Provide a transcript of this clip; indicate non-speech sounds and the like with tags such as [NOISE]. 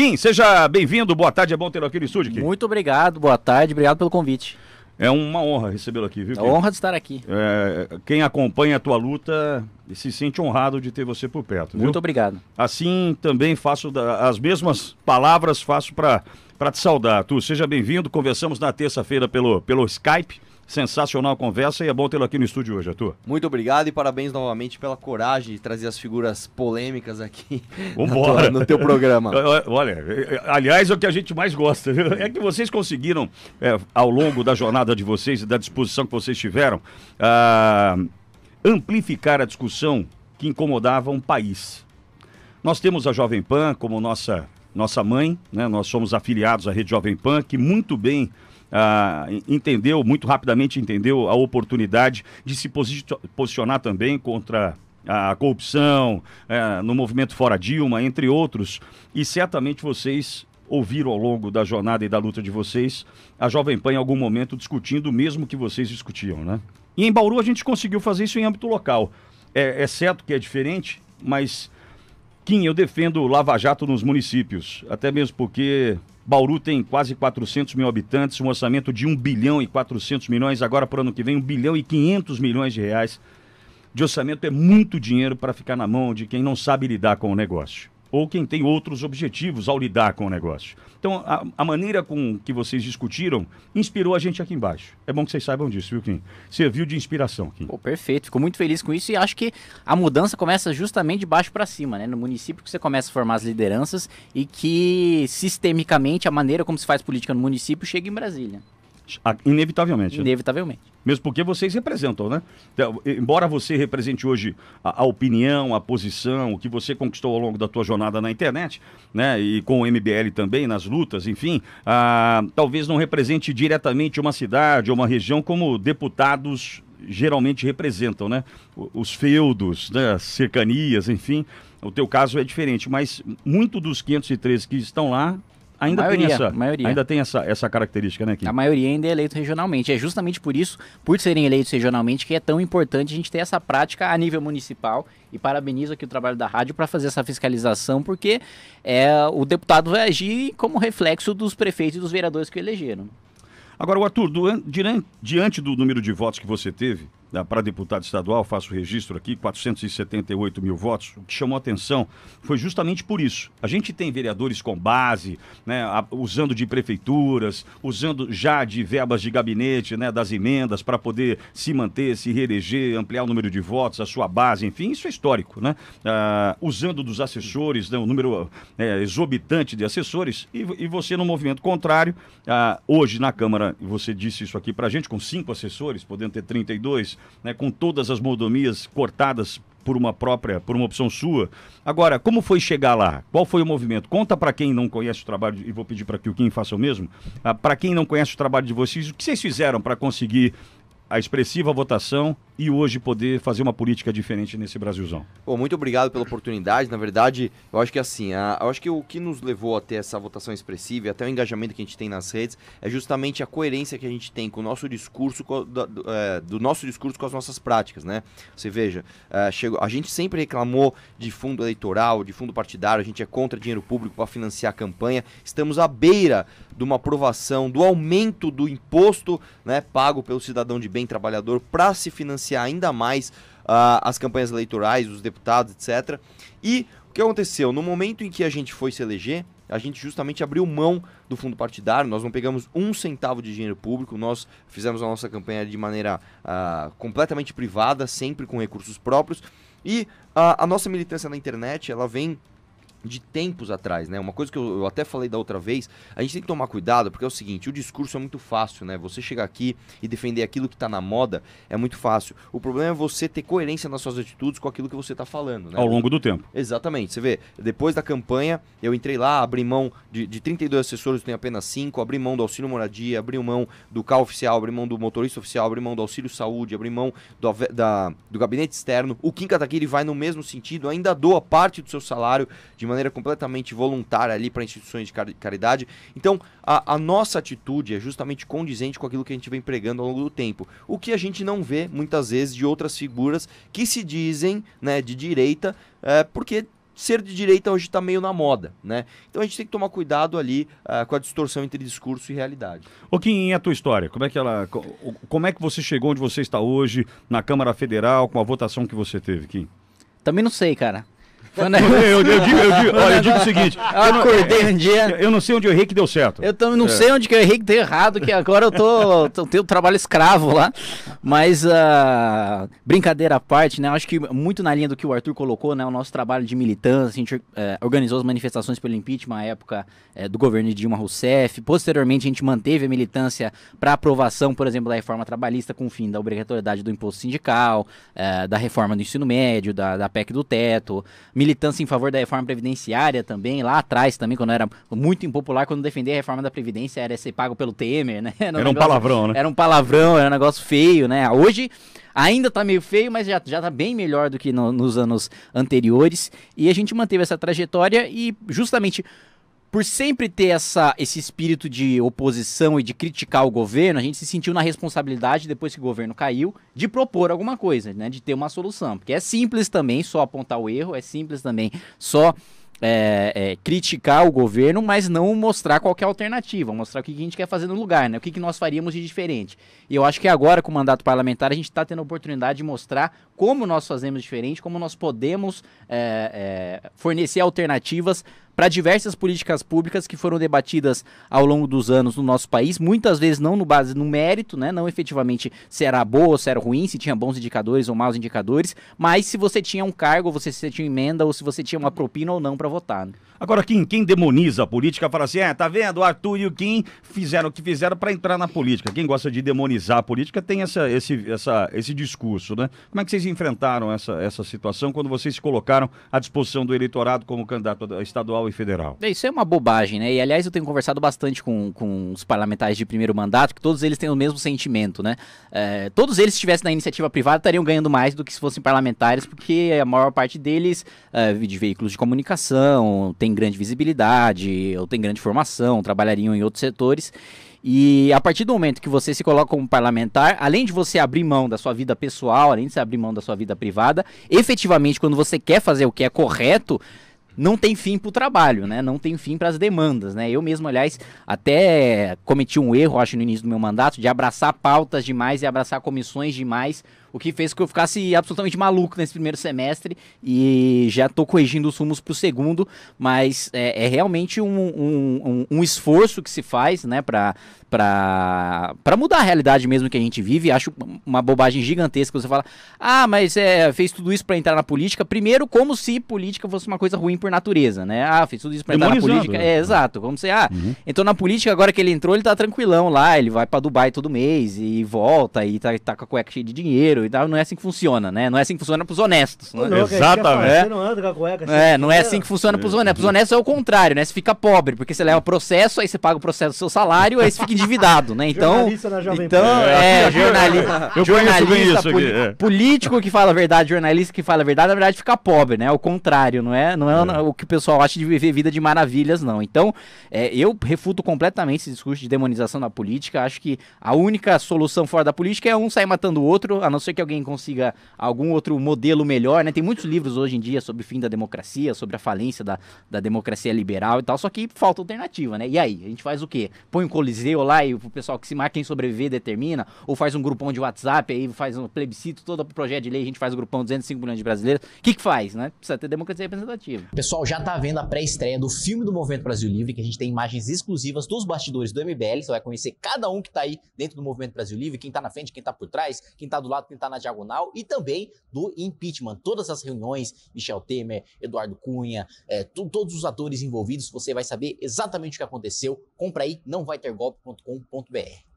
Kim, seja bem-vindo, boa tarde, é bom ter aqui no estúdio, Kim. Muito obrigado, boa tarde, obrigado pelo convite. É uma honra recebê-lo aqui, viu? É uma honra de estar aqui. É, quem acompanha a tua luta se sente honrado de ter você por perto. Viu? Muito obrigado. Assim também faço da, as mesmas palavras faço para te saudar. Tu seja bem-vindo. Conversamos na terça-feira pelo, pelo Skype. Sensacional conversa e é bom tê-lo aqui no estúdio hoje, Arthur. Muito obrigado e parabéns novamente pela coragem de trazer as figuras polêmicas aqui [LAUGHS] tua, no teu programa. [LAUGHS] Olha, aliás, é o que a gente mais gosta. É que vocês conseguiram, é, ao longo da jornada de vocês e da disposição que vocês tiveram, ah, amplificar a discussão que incomodava um país. Nós temos a Jovem Pan como nossa nossa mãe, né? Nós somos afiliados à Rede Jovem Pan, que muito bem ah, entendeu, muito rapidamente entendeu a oportunidade de se posi posicionar também contra a corrupção, eh, no movimento Fora Dilma, entre outros. E certamente vocês ouviram ao longo da jornada e da luta de vocês a Jovem Pan em algum momento discutindo o mesmo que vocês discutiam, né? E em Bauru a gente conseguiu fazer isso em âmbito local. É, é certo que é diferente, mas Kim, eu defendo Lava Jato nos municípios, até mesmo porque Bauru tem quase 400 mil habitantes, um orçamento de 1 bilhão e 400 milhões, agora para o ano que vem 1 bilhão e 500 milhões de reais de orçamento. É muito dinheiro para ficar na mão de quem não sabe lidar com o negócio ou quem tem outros objetivos ao lidar com o negócio. Então, a, a, maneira com que vocês discutiram inspirou a gente aqui embaixo. É bom que vocês saibam disso, viu, Kim? Serviu de inspiração, Kim. Pô, perfeito. Fico muito feliz com isso e acho que a mudança começa justamente de baixo para cima, né? No município que você começa a formar as lideranças e que, sistemicamente, a maneira como se faz política no município chega em Brasília. Ah, inevitavelmente. Né? Inevitavelmente. Mesmo porque vocês representam, né? Então, embora você represente hoje a, a, opinião, a posição, o que você conquistou ao longo da tua jornada na internet, né? E com o MBL também, nas lutas, enfim, ah, talvez não represente diretamente uma cidade ou uma região como deputados geralmente representam, né? Os feudos, né? as cercanias, enfim. O teu caso é diferente, mas muito dos 513 que estão lá Ainda maioria, tem, essa, maioria. Ainda tem essa, essa característica, né, Kim? A maioria ainda é eleito regionalmente. É justamente por isso, por serem eleitos regionalmente, que é tão importante a gente ter essa prática a nível municipal. E parabenizo aqui o trabalho da rádio para fazer essa fiscalização, porque é, o deputado vai agir como reflexo dos prefeitos e dos vereadores que o elegeram. Agora, o Arthur, do, diante do número de votos que você teve, ah, para deputado estadual, faço registro aqui, 478 mil votos. O que chamou atenção foi justamente por isso. A gente tem vereadores com base, né, usando de prefeituras, usando já de verbas de gabinete, né, das emendas, para poder se manter, se reeleger, ampliar o número de votos, a sua base, enfim, isso é histórico, né? Ah, usando dos assessores, né, número é, exorbitante de assessores, e, e, você no movimento contrário, ah, hoje na Câmara, você disse isso aqui para a gente, com cinco assessores, podendo ter 32, né, com todas as mordomias cortadas por uma própria, por uma opção sua. Agora, como foi chegar lá? Qual foi o movimento? Conta para quem não conhece o trabalho, e vou pedir para que o Kim faça o mesmo, ah, para quem não conhece o trabalho de vocês, o que vocês fizeram para conseguir a expressiva votação e hoje poder fazer uma política diferente nesse Brasilzão. Bom, muito obrigado pela oportunidade. Na verdade, eu acho que assim, a, eu acho que o que nos levou até essa votação expressiva e até o engajamento que a gente tem nas redes é justamente a coerência que a gente tem com o nosso discurso, com, do, do, é, do, nosso discurso com as nossas práticas, né? Você veja, é, chegou, a gente sempre reclamou de fundo eleitoral, de fundo partidário, a gente é contra dinheiro público para financiar a campanha. Estamos à beira de uma aprovação do aumento do imposto, né, pago pelo cidadão de bem bem trabalhador para se financiar ainda mais uh, as campanhas eleitorais, os deputados, etc. E o que aconteceu? No momento em que a gente foi se eleger, a gente justamente abriu mão do fundo partidário, nós não pegamos um centavo de dinheiro público, nós fizemos a nossa campanha de maneira uh, completamente privada, sempre com recursos próprios. E uh, a nossa militância na internet, ela vem de tempos atrás, né? Uma coisa que eu, eu, até falei da outra vez, a gente tem que tomar cuidado, porque é o seguinte, o discurso é muito fácil, né? Você chegar aqui e defender aquilo que tá na moda é muito fácil. O problema é você ter coerência nas suas atitudes com aquilo que você tá falando, né? Ao longo do tempo. Exatamente. Você vê, depois da campanha, eu entrei lá, abri mão de, de 32 assessores, tenho apenas 5, abri mão do auxílio moradia, abri mão do carro oficial, abri mão do motorista oficial, abri mão do auxílio saúde, abri mão do, da, do gabinete externo. O Kim Kataguiri vai no mesmo sentido, ainda doa parte do seu salário de maneira completamente voluntária ali para instituições de caridade. Então, a, a, nossa atitude é justamente condizente com aquilo que a gente vem pregando ao longo do tempo. O que a gente não vê muitas vezes de outras figuras que se dizem né, de direita, é, porque ser de direita hoje está meio na moda, né? Então a gente tem que tomar cuidado ali uh, com a distorção entre discurso e realidade. O Kim, e a tua história? Como é que ela, como é que você chegou onde você está hoje na Câmara Federal com a votação que você teve, Kim? Também não sei, cara. Eu, é- eu, eu, digo, eu, digo, olha, eu digo o seguinte. Eu, [LAUGHS] eu não, acordei um dia. Eu não sei onde eu errei que deu certo. Eu não é. sei onde que eu errei que deu errado, que agora eu tô. tô tenho trabalho escravo lá. Mas uh, brincadeira à parte, né? Acho que muito na linha do que o Arthur colocou, né? O nosso trabalho de militância, a gente uh, organizou as manifestações pelo impeachment à época uh, do governo de Dilma Rousseff. Posteriormente, a gente manteve a militância para aprovação, por exemplo, da reforma trabalhista com o fim da obrigatoriedade do imposto sindical, da reforma do ensino médio, da, da PEC do teto militância em favor da reforma previdenciária também, lá atrás também, quando era muito impopular, quando defender a reforma da Previdência era ser pago pelo Temer, né? [LAUGHS] Era um, era um negócio, palavrão, né? Era um palavrão, era um negócio feio, né? Hoje ainda tá meio feio, mas já, já tá bem melhor do que no, nos anos anteriores. E a gente manteve essa trajetória e justamente por sempre ter essa, esse espírito de oposição e de criticar o governo, a gente se sentiu na responsabilidade, depois que o governo caiu, de propor alguma coisa, né? De ter uma solução. Porque é simples também só apontar o erro, é simples também só é, é, criticar o governo, mas não mostrar qualquer é alternativa, mostrar o que a gente quer fazer no lugar, né? O que, nós faríamos de diferente. E eu acho que agora, com o mandato parlamentar, a gente está tendo a oportunidade de mostrar como nós fazemos diferente, como nós podemos é, é fornecer alternativas para diversas políticas públicas que foram debatidas ao longo dos anos no nosso país, muitas vezes não no base no mérito, né? Não efetivamente se era boa ou se era ruim, se tinha bons indicadores ou maus indicadores, mas se você tinha um cargo, você se tinha emenda ou se você tinha uma propina ou não para votar. Né? Agora, Kim, quem demoniza a política fala assim: é, tá vendo? O Arthur e o Kim fizeram o que fizeram para entrar na política. Quem gosta de demonizar a política tem essa, esse, essa, esse discurso, né? Como é que vocês enfrentaram essa, essa situação quando vocês se colocaram à disposição do eleitorado como candidato estadual e federal. É, isso é uma bobagem, né? E aliás, eu tenho conversado bastante com, com os parlamentares de primeiro mandato, que todos eles têm o mesmo sentimento, né? É, todos eles, se estivessem na iniciativa privada, estariam ganhando mais do que se fossem parlamentares, porque a maior parte deles é, de veículos de comunicação, tem grande visibilidade, ou tem grande formação, trabalhariam em outros setores. E a partir do momento que você se coloca como parlamentar, além de você abrir mão da sua vida pessoal, além de você abrir mão da sua vida privada, efetivamente, quando você quer fazer o que é correto, não tem fim para o trabalho, né? Não tem fim para as demandas, né? Eu mesmo, aliás, até cometi um erro, acho, no início do meu mandato, de abraçar pautas demais e abraçar comissões demais o que fez que eu ficasse absolutamente maluco nesse primeiro semestre e já estou corrigindo os rumos para o segundo, mas é, é realmente um, um, um, um, esforço que se faz, né, para para mudar a realidade mesmo que a gente vive. Acho uma bobagem gigantesca você fala, ah, mas é, fez tudo isso para entrar na política. Primeiro, como se política fosse uma coisa ruim por natureza, né? Ah, fez tudo isso para entrar na política. Né? é, exato. Como se, ah, uhum. entrou na política, agora que ele entrou, ele tá tranquilão lá, ele vai para Dubai todo mês e volta e tá, tá com a cueca cheia de dinheiro dinheiro e tal. Não é assim que funciona, né? Não é assim que funciona pros honestos. Né? Exatamente. Assim, é. não é, não é assim que funciona pros é. honestos. Pros honestos é o contrário, né? Você fica pobre, porque você leva processo, aí você paga o processo do seu salário, aí você fica endividado, né? Então. jornalista na Jovem então, Pan. É, é jornalista. Eu jornalista, isso aqui, é. político que fala a verdade, jornalista que fala a verdade, na verdade fica pobre, né? É o contrário, não é, não é, o que o pessoal acha de viver vida de maravilhas, não. Então, é, eu refuto completamente esse discurso de demonização da política. Acho que a única solução fora da política é um sair matando o outro, a não ser ser que alguém consiga algum outro modelo melhor, né? Tem muitos livros hoje em dia sobre o fim da democracia, sobre a falência da, da democracia liberal e tal, só que falta alternativa, né? E aí, a gente faz o quê? Põe um coliseu lá e o pessoal que se marca quem sobreviver determina, ou faz um grupão de WhatsApp aí, faz um plebiscito, todo o projeto de lei, a gente faz um grupão de 205 milhões de brasileiros. O que que faz, né? Precisa ter democracia representativa. O pessoal já tá vendo a pré-estreia do filme do Movimento Brasil Livre, que a gente tem imagens exclusivas dos bastidores do MBL, você vai conhecer cada um que tá aí dentro do Movimento Brasil Livre, quem tá na frente, quem tá por trás, quem tá do lado, quem sentar tá na diagonal e também do impeachment. Todas as reuniões, Michel Temer, Eduardo Cunha, é, tu, todos os atores envolvidos, você vai saber exatamente o que aconteceu. Compra aí, não vai ter golpe.com.br.